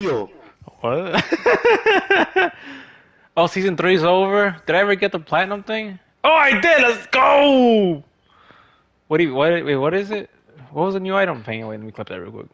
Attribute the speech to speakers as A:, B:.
A: Yo. What? oh, season three's over. Did I ever get the platinum thing?
B: Oh, I did. Let's go. What do you? What? Wait, what is it? What was the new item thing? Wait, let me clip that real quick.